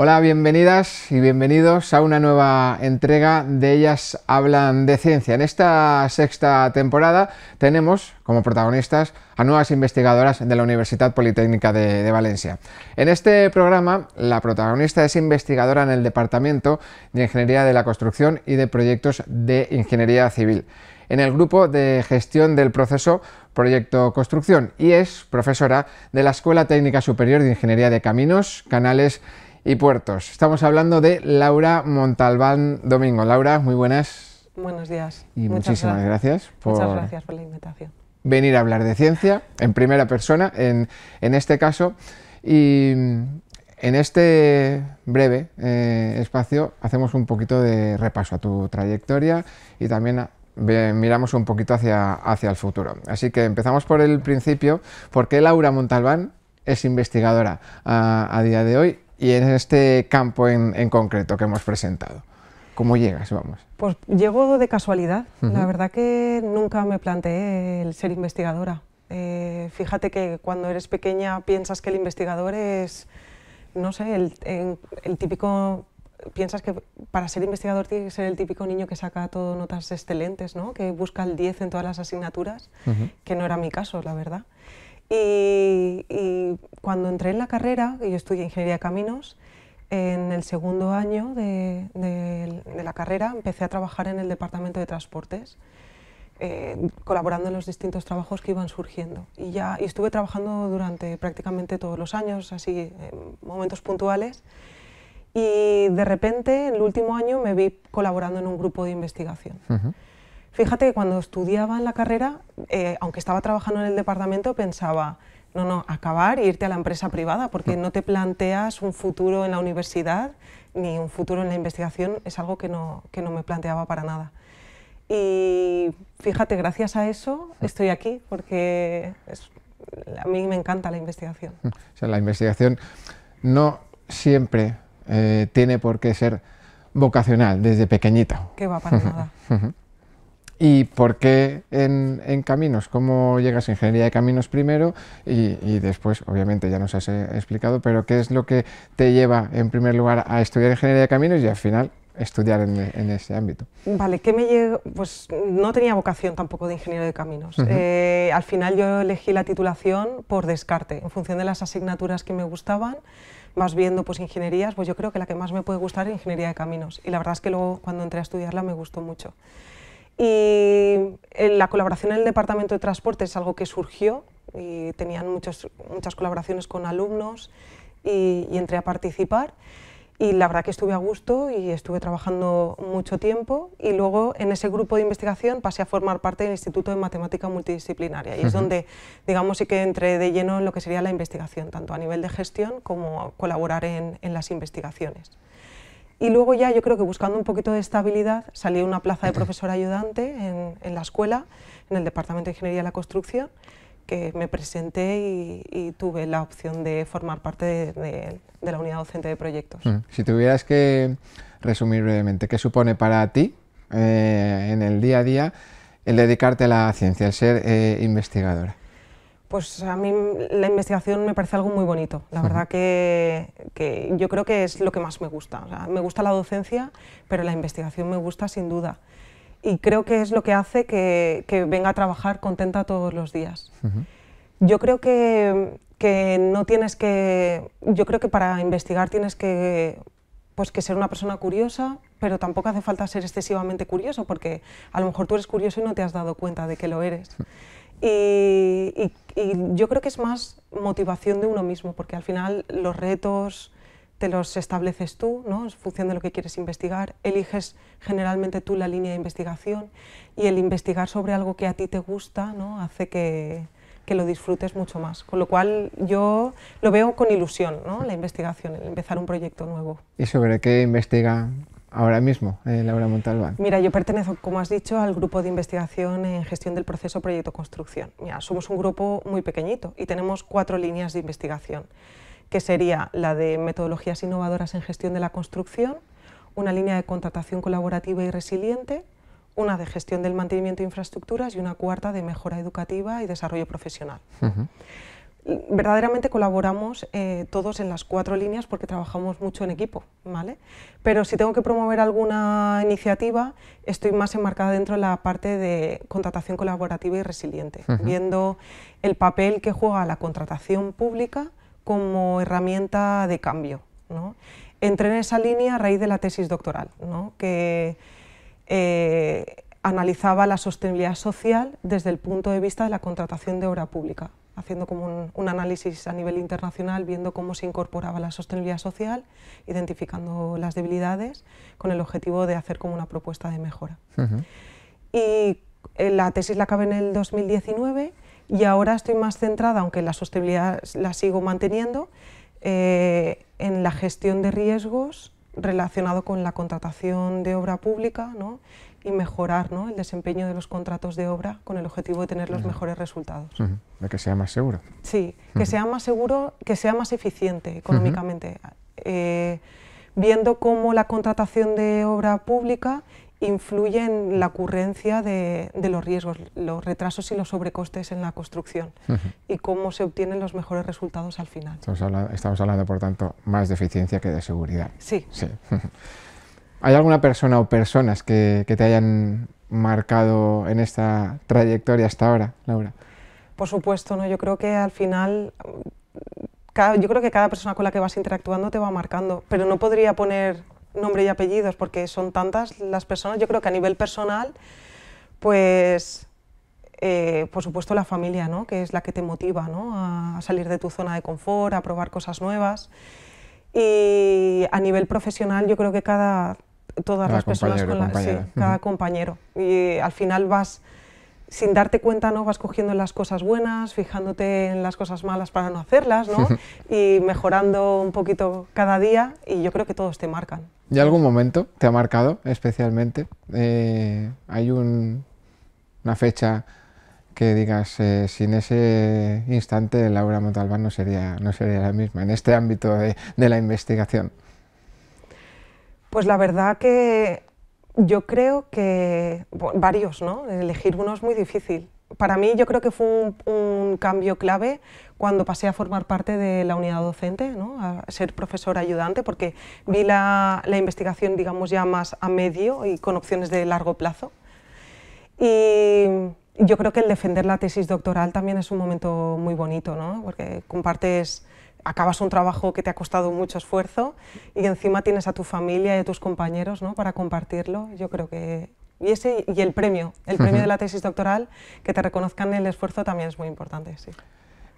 Hola, bienvenidas y bienvenidos a una nueva entrega de Ellas Hablan de Ciencia. En esta sexta temporada tenemos como protagonistas a nuevas investigadoras de la Universidad Politécnica de, Valencia. En este programa, la protagonista es investigadora en el Departamento de Ingeniería de la Construcción y de Proyectos de Ingeniería Civil, en el Grupo de Gestión del Proceso Proyecto Construcción y es profesora de la Escuela Técnica Superior de Ingeniería de Caminos, Canales y y puertos. Estamos hablando de Laura Montalbán Domingo. Laura, muy buenas. Buenos días. Y muchísimas gracias. por... la invitación. Venir a hablar de ciencia en primera persona, en, en este caso. Y en este breve eh, espacio hacemos un poquito de repaso a tu trayectoria y también miramos un poquito hacia, hacia el futuro. Así que empezamos por el principio. ¿Por qué Laura Montalbán es investigadora a día de hoy y en este campo en, concreto que hemos presentado? ¿Cómo llegas, vamos? Pues llego de casualidad. La verdad que nunca me planteé el ser investigadora. Eh, fíjate que cuando eres pequeña piensas que el investigador es, no sé, el, típico, piensas que para ser investigador tiene que ser el típico niño que saca todo notas excelentes, ¿no? que busca el 10 en todas las asignaturas, que no era mi caso, la verdad. Y, cuando entré en la carrera, yo estudié Ingeniería de Caminos, en el segundo año de, la carrera empecé a trabajar en el Departamento de Transportes, eh, colaborando en los distintos trabajos que iban surgiendo. Y, ya, estuve trabajando durante prácticamente todos los años, así, en eh, momentos puntuales. Y de repente, en el último año, me vi colaborando en un grupo de investigación. Fíjate que cuando estudiaba en la carrera, eh, aunque estaba trabajando en el departamento, pensaba, no, no, acabar e irte a la empresa privada, porque no te planteas un futuro en la universidad ni un futuro en la investigación, es algo que no, no me planteaba para nada. Y fíjate, gracias a eso estoy aquí, porque a mí me encanta la investigación. Mm. O sea, la investigación no siempre eh, tiene por qué ser vocacional desde pequeñita. Que va para nada. ¿Y por qué en, caminos? ¿Cómo llegas a ingeniería de caminos primero? Y, después, obviamente, ya nos has eh, explicado, pero ¿qué es lo que te lleva en primer lugar a estudiar ingeniería de caminos y al final estudiar en, ese ámbito? Vale, ¿qué me llegó? Pues no tenía vocación tampoco de ingeniero de caminos. Eh, al final yo elegí la titulación por descarte, en función de las asignaturas que me gustaban más viendo pues ingenierías, pues yo creo que la que más me puede gustar es ingeniería de caminos y la verdad es que luego cuando entré a estudiarla me gustó mucho. Y eh, la colaboración en el Departamento de Transporte es algo que surgió y tenían muchas colaboraciones con alumnos y, entré a participar. Y la verdad que estuve a gusto y estuve trabajando mucho tiempo y luego en ese grupo de investigación pasé a formar parte del Instituto de Matemática Multidisciplinaria y es donde, digamos, sí que entré de lleno en lo que sería la investigación, tanto a nivel de gestión como colaborar en las investigaciones. Y luego ya yo creo que buscando un poquito de estabilidad salí a una plaza de profesor ayudante en, la escuela, en el Departamento de Ingeniería de la Construcción, que me presenté y, tuve la opción de formar parte de, la unidad docente de proyectos. Mm. Si tuvieras que resumir brevemente, ¿qué supone para ti eh, en el día a día el dedicarte a la ciencia, el ser eh, investigadora? Pues a mí la investigación me parece algo muy bonito. La verdad que, yo creo que es lo que más me gusta. me gusta la docencia, pero la investigación me gusta sin duda. Y creo que es lo que hace que, venga a trabajar contenta todos los días. Yo creo que, no tienes que... Yo creo que para investigar tienes que, pues, que ser una persona curiosa, pero tampoco hace falta ser excesivamente curioso, porque a lo mejor tú eres curioso y no te has dado cuenta de que lo eres. Y, yo creo que es más motivación de uno mismo, porque al final los retos te los estableces tú, ¿no? en función de lo que quieres investigar, eliges generalmente tú la línea de investigación y el investigar sobre algo que a ti te gusta ¿no? hace que, que lo disfrutes mucho más. Con lo cual yo lo veo con ilusión, ¿no? la investigación, el empezar un proyecto nuevo. ¿Y sobre qué investiga ahora mismo, eh, Laura Montalbán? Mira, yo pertenezco, como has dicho, al grupo de investigación en gestión del proceso Proyecto Construcción. Mira, somos un grupo muy pequeñito y tenemos cuatro líneas de investigación, que sería la de metodologías innovadoras en gestión de la construcción, una línea de contratación colaborativa y resiliente, una de gestión del mantenimiento de infraestructuras y una cuarta de mejora educativa y desarrollo profesional verdaderamente colaboramos eh, todos en las cuatro líneas porque trabajamos mucho en equipo, ¿vale? Pero si tengo que promover alguna iniciativa, estoy más enmarcada dentro de la parte de contratación colaborativa y resiliente, viendo el papel que juega la contratación pública como herramienta de cambio, Entré en esa línea a raíz de la tesis doctoral, que eh, analizaba la sostenibilidad social desde el punto de vista de la contratación de obra pública haciendo como un, análisis a nivel internacional, viendo cómo se incorporaba la sostenibilidad social, identificando las debilidades, con el objetivo de hacer como una propuesta de mejora. Y eh, la tesis la acabé en el 2019 y ahora estoy más centrada, aunque la sostenibilidad la sigo manteniendo, eh, en la gestión de riesgos relacionado con la contratación de obra pública ¿no? y mejorar el desempeño de los contratos de obra con el objetivo de tener los mejores resultados. De que sea más seguro. Sí, que sea más seguro, que sea más eficiente económicamente. Eh, viendo cómo la contratación de obra pública influye en la ocurrencia de, los riesgos, los retrasos y los sobrecostes en la construcción y cómo se obtienen los mejores resultados al final. Estamos hablando, por tanto, más de eficiencia que de seguridad. sí. ¿Hay alguna persona o personas que, te hayan marcado en esta trayectoria hasta ahora, Laura? Por supuesto, ¿no? yo creo que al final, yo creo que cada persona con la que vas interactuando te va marcando, pero no podría poner nombre y apellidos porque son tantas las personas. Yo creo que a nivel personal, pues eh, por supuesto la familia, ¿no? que es la que te motiva ¿no? a salir de tu zona de confort, a probar cosas nuevas. Y a nivel profesional yo creo que cada, todas las personas con cada compañero. Y al final vas, sin darte cuenta, ¿no? vas cogiendo las cosas buenas, fijándote en las cosas malas para no hacerlas, ¿no? y mejorando un poquito cada día, y yo creo que todos te marcan. ¿Y algún momento te ha marcado especialmente? Eh, ¿Hay una fecha que digas, eh, sin ese instante Laura Montalbán no sería, no sería la misma en este ámbito de la investigación? Pues la verdad que yo creo que varios, ¿no? Elegir uno es muy difícil. Para mí yo creo que fue un, cambio clave cuando pasé a formar parte de la unidad docente, ¿no? a ser profesor ayudante, porque vi la, la, investigación digamos ya más a medio y con opciones de largo plazo. Y yo creo que el defender la tesis doctoral también es un momento muy bonito, ¿no? porque compartes acabas un trabajo que te ha costado mucho esfuerzo y encima tienes a tu familia y a tus compañeros ¿no? para compartirlo, yo creo que... Y, ese, y el premio, el premio de la tesis doctoral, que te reconozcan el esfuerzo también es muy importante. Sí.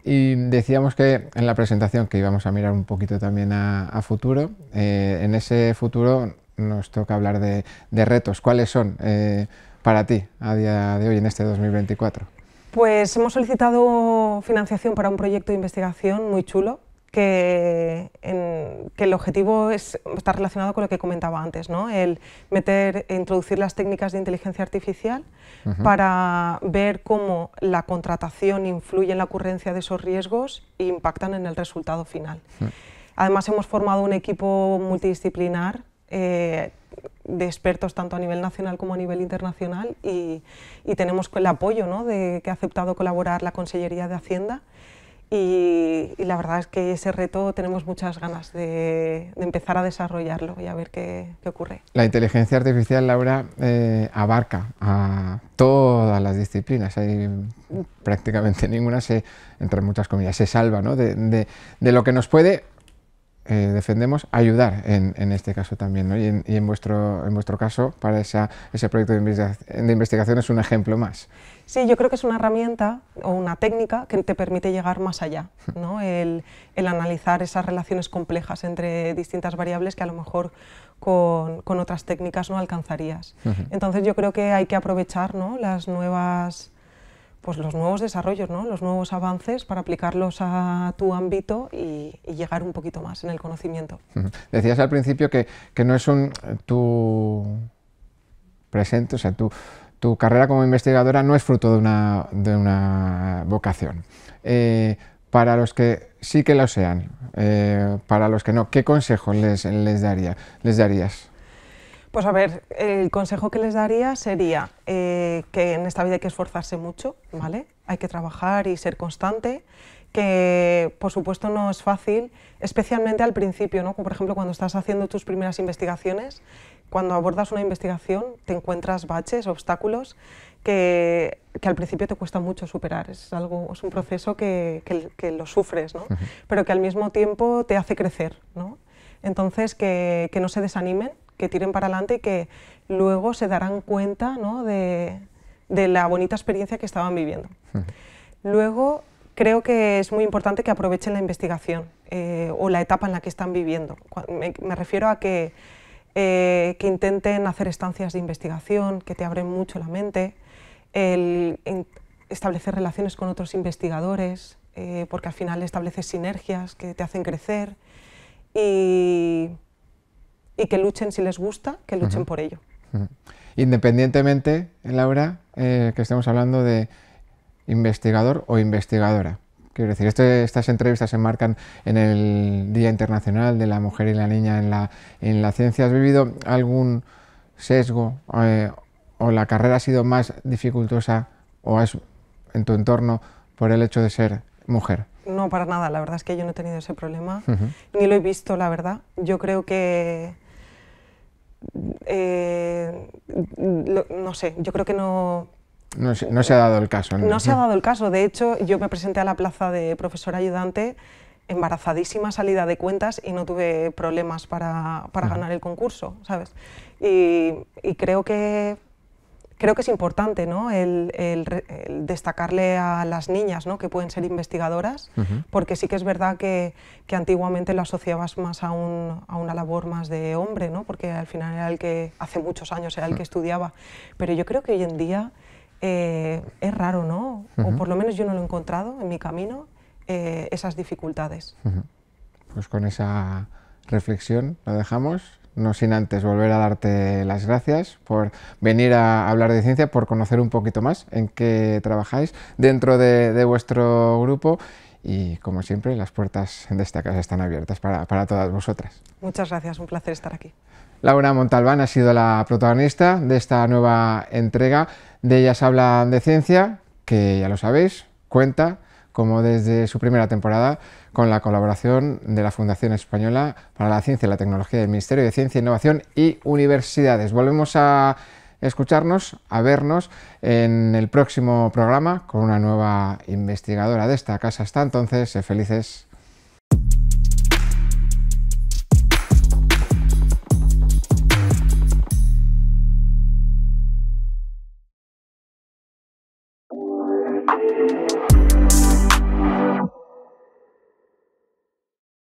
Y decíamos que en la presentación que íbamos a mirar un poquito también a, futuro, eh, en ese futuro nos toca hablar de, retos. ¿Cuáles son eh, para ti a día de hoy, en este 2024? Pues hemos solicitado financiación para un proyecto de investigación muy chulo, que, en, el objetivo es, está relacionado con lo que comentaba antes, el meter, e introducir las técnicas de inteligencia artificial para ver cómo la contratación influye en la ocurrencia de esos riesgos e impactan en el resultado final. Además, hemos formado un equipo multidisciplinar eh, de expertos tanto a nivel nacional como a nivel internacional y, tenemos el apoyo de, que ha aceptado colaborar la Consellería de Hacienda y, la verdad es que ese reto tenemos muchas ganas de, empezar a desarrollarlo y a ver qué, qué ocurre. La inteligencia artificial, Laura, eh, abarca a todas las disciplinas. Hay prácticamente ninguna, se, entre muchas comillas, se salva de, de lo que nos puede eh, defendemos ayudar en, este caso también, y, en, vuestro, en vuestro caso, para ese proyecto de, investigación, es un ejemplo más. Sí, yo creo que es una herramienta o una técnica que te permite llegar más allá, ¿no? el, analizar esas relaciones complejas entre distintas variables que a lo mejor con, otras técnicas no alcanzarías. Entonces yo creo que hay que aprovechar las nuevas pues los nuevos desarrollos, ¿no? los nuevos avances para aplicarlos a tu ámbito y, llegar un poquito más en el conocimiento. Decías al principio que, no es un tu presente, o sea, tu, tu, carrera como investigadora no es fruto de una, de una vocación. Eh, para los que sí que lo sean, eh, para los que no, ¿qué consejos les, daría, les darías? Pues a ver, el consejo que les daría sería eh, que en esta vida hay que esforzarse mucho, ¿vale? Hay que trabajar y ser constante, que por supuesto no es fácil, especialmente al principio, ¿no? Como por ejemplo cuando estás haciendo tus primeras investigaciones, cuando abordas una investigación te encuentras baches, obstáculos que, al principio te cuesta mucho superar. Es, algo, es un proceso que, lo sufres, ¿no? pero que al mismo tiempo te hace crecer. Entonces, que no se desanimen, que tiren para adelante y que luego se darán cuenta ¿no? de, de, la bonita experiencia que estaban viviendo. Luego, creo que es muy importante que aprovechen la investigación eh, o la etapa en la que están viviendo. Me, refiero a que, eh, que, intenten hacer estancias de investigación, que te abren mucho la mente, el, establecer relaciones con otros investigadores, eh, porque al final estableces sinergias que te hacen crecer y y que luchen si les gusta, que luchen por ello. Independientemente, Laura, eh, que estemos hablando de investigador o investigadora. Quiero decir, estas entrevistas se marcan en el Día Internacional de la Mujer y la Niña en la, en la Ciencia. ¿Has vivido algún sesgo eh, o la carrera ha sido más dificultosa o en tu entorno por el hecho de ser mujer? No, para nada. La verdad es que yo no he tenido ese problema, ni lo he visto, la verdad. Yo creo que eh, no sé, yo creo que no... No se, ha dado el caso. ¿no? no se ha dado el caso. De hecho, yo me presenté a la plaza de profesor ayudante embarazadísima salida de cuentas y no tuve problemas para, ganar el concurso, ¿sabes? y creo que creo que es importante ¿no? el, destacarle a las niñas ¿no? que pueden ser investigadoras, porque sí que es verdad que, antiguamente lo asociabas más a, una labor más de hombre, porque al final era el que hace muchos años era el que mm. estudiaba, pero yo creo que hoy en día eh, es raro, ¿no? o por lo menos yo no lo he encontrado en mi camino, eh, esas dificultades. Pues con esa reflexión la dejamos no sin antes volver a darte las gracias por venir a hablar de ciencia, por conocer un poquito más en qué trabajáis dentro de, vuestro grupo y como siempre las puertas de esta casa están abiertas para, para todas vosotras. Muchas gracias, un placer estar aquí. Laura Montalbán ha sido la protagonista de esta nueva entrega de Ellas hablan de ciencia, que ya lo sabéis, cuenta como desde su primera temporada con la colaboración de la Fundación Española para la Ciencia y la Tecnología del Ministerio de Ciencia, Innovación y Universidades. Volvemos a escucharnos, a vernos en el próximo programa con una nueva investigadora de esta casa. Hasta entonces, felices.